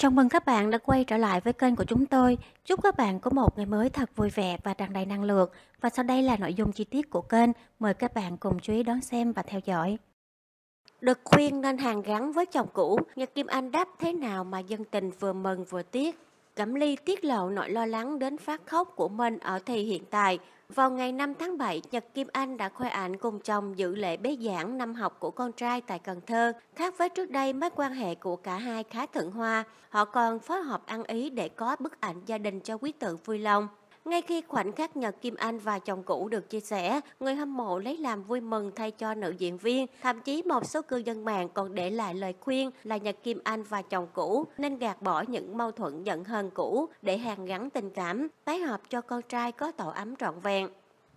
Chào mừng các bạn đã quay trở lại với kênh của chúng tôi. Chúc các bạn có một ngày mới thật vui vẻ và tràn đầy năng lượng. Và sau đây là nội dung chi tiết của kênh. Mời các bạn cùng chú ý đón xem và theo dõi. Được khuyên nên hàng gắn với chồng cũ, Nhật Kim Anh đáp thế nào mà dân tình vừa mừng vừa tiếc. Cẩm Ly tiết lộ nỗi lo lắng đến phát khóc của mình ở thì hiện tại. Vào ngày 5 tháng 7, Nhật Kim Anh đã khoe ảnh cùng chồng dự lễ bế giảng năm học của con trai tại Cần Thơ. Khác với trước đây, mối quan hệ của cả hai khá thuận hoa. Họ còn phối hợp ăn ý để có bức ảnh gia đình cho quý tử vui lòng. Ngay khi khoảnh khắc Nhật Kim Anh và chồng cũ được chia sẻ, người hâm mộ lấy làm vui mừng thay cho nữ diễn viên. Thậm chí một số cư dân mạng còn để lại lời khuyên là Nhật Kim Anh và chồng cũ nên gạt bỏ những mâu thuẫn giận hờn cũ để hàn gắn tình cảm, tái hợp cho con trai có tổ ấm trọn vẹn.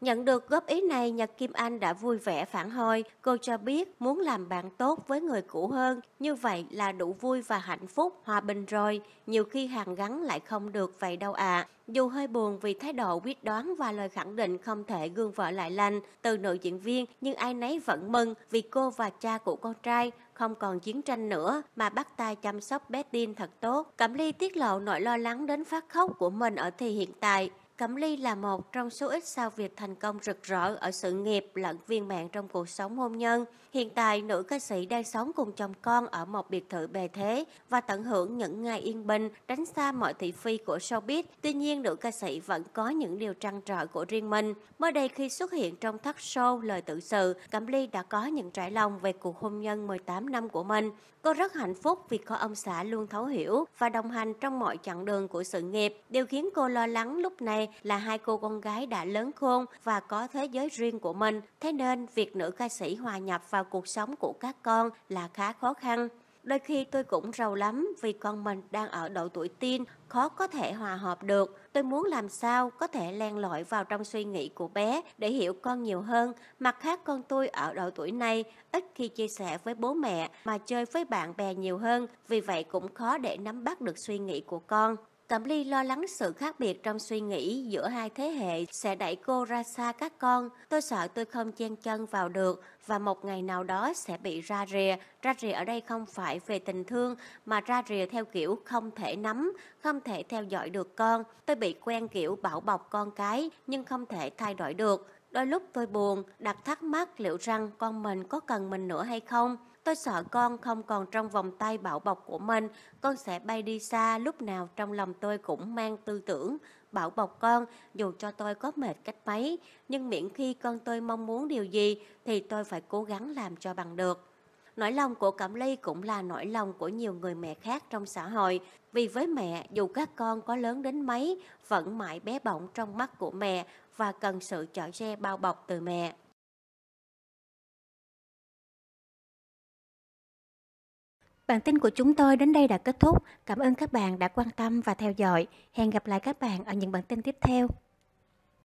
Nhận được góp ý này, Nhật Kim Anh đã vui vẻ phản hồi. Cô cho biết muốn làm bạn tốt với người cũ hơn, như vậy là đủ vui và hạnh phúc, hòa bình rồi. Nhiều khi hàng gắn lại không được vậy đâu ạ. À. Dù hơi buồn vì thái độ quyết đoán và lời khẳng định không thể gương vợ lại lành từ nữ diễn viên, nhưng ai nấy vẫn mừng vì cô và cha của con trai không còn chiến tranh nữa mà bắt tay chăm sóc bé tin thật tốt. Cẩm Ly tiết lộ nỗi lo lắng đến phát khóc của mình ở thì hiện tại Cẩm Ly là một trong số ít sao Việt thành công rực rỡ ở sự nghiệp lẫn viên mạng trong cuộc sống hôn nhân. Hiện tại, nữ ca sĩ đang sống cùng chồng con ở một biệt thự bề thế và tận hưởng những ngày yên bình, tránh xa mọi thị phi của showbiz. Tuy nhiên, nữ ca sĩ vẫn có những điều trăn trở của riêng mình. Mới đây khi xuất hiện trong thắt show Lời Tự Sự, Cẩm Ly đã có những trải lòng về cuộc hôn nhân 18 năm của mình. Cô rất hạnh phúc vì có ông xã luôn thấu hiểu và đồng hành trong mọi chặng đường của sự nghiệp. Điều khiến cô lo lắng lúc này là hai cô con gái đã lớn khôn và có thế giới riêng của mình, thế nên việc nữ ca sĩ hòa nhập vào cuộc sống của các con là khá khó khăn. Đôi khi tôi cũng rầu lắm vì con mình đang ở độ tuổi teen, khó có thể hòa hợp được. Tôi muốn làm sao có thể len lỏi vào trong suy nghĩ của bé để hiểu con nhiều hơn. Mặt khác con tôi ở độ tuổi này ít khi chia sẻ với bố mẹ mà chơi với bạn bè nhiều hơn, vì vậy cũng khó để nắm bắt được suy nghĩ của con. Cẩm Ly lo lắng sự khác biệt trong suy nghĩ giữa hai thế hệ sẽ đẩy cô ra xa các con. Tôi sợ tôi không chen chân vào được và một ngày nào đó sẽ bị ra rìa. Ra rìa ở đây không phải về tình thương mà ra rìa theo kiểu không thể nắm, không thể theo dõi được con. Tôi bị quen kiểu bảo bọc con cái nhưng không thể thay đổi được. Đôi lúc tôi buồn, đặt thắc mắc liệu rằng con mình có cần mình nữa hay không. Tôi sợ con không còn trong vòng tay bảo bọc của mình, con sẽ bay đi xa lúc nào trong lòng tôi cũng mang tư tưởng bảo bọc con dù cho tôi có mệt cách mấy, nhưng miễn khi con tôi mong muốn điều gì thì tôi phải cố gắng làm cho bằng được. Nỗi lòng của Cẩm Ly cũng là nỗi lòng của nhiều người mẹ khác trong xã hội, vì với mẹ, dù các con có lớn đến mấy, vẫn mãi bé bỏng trong mắt của mẹ và cần sự chở che bao bọc từ mẹ. Bản tin của chúng tôi đến đây đã kết thúc. Cảm ơn các bạn đã quan tâm và theo dõi. Hẹn gặp lại các bạn ở những bản tin tiếp theo.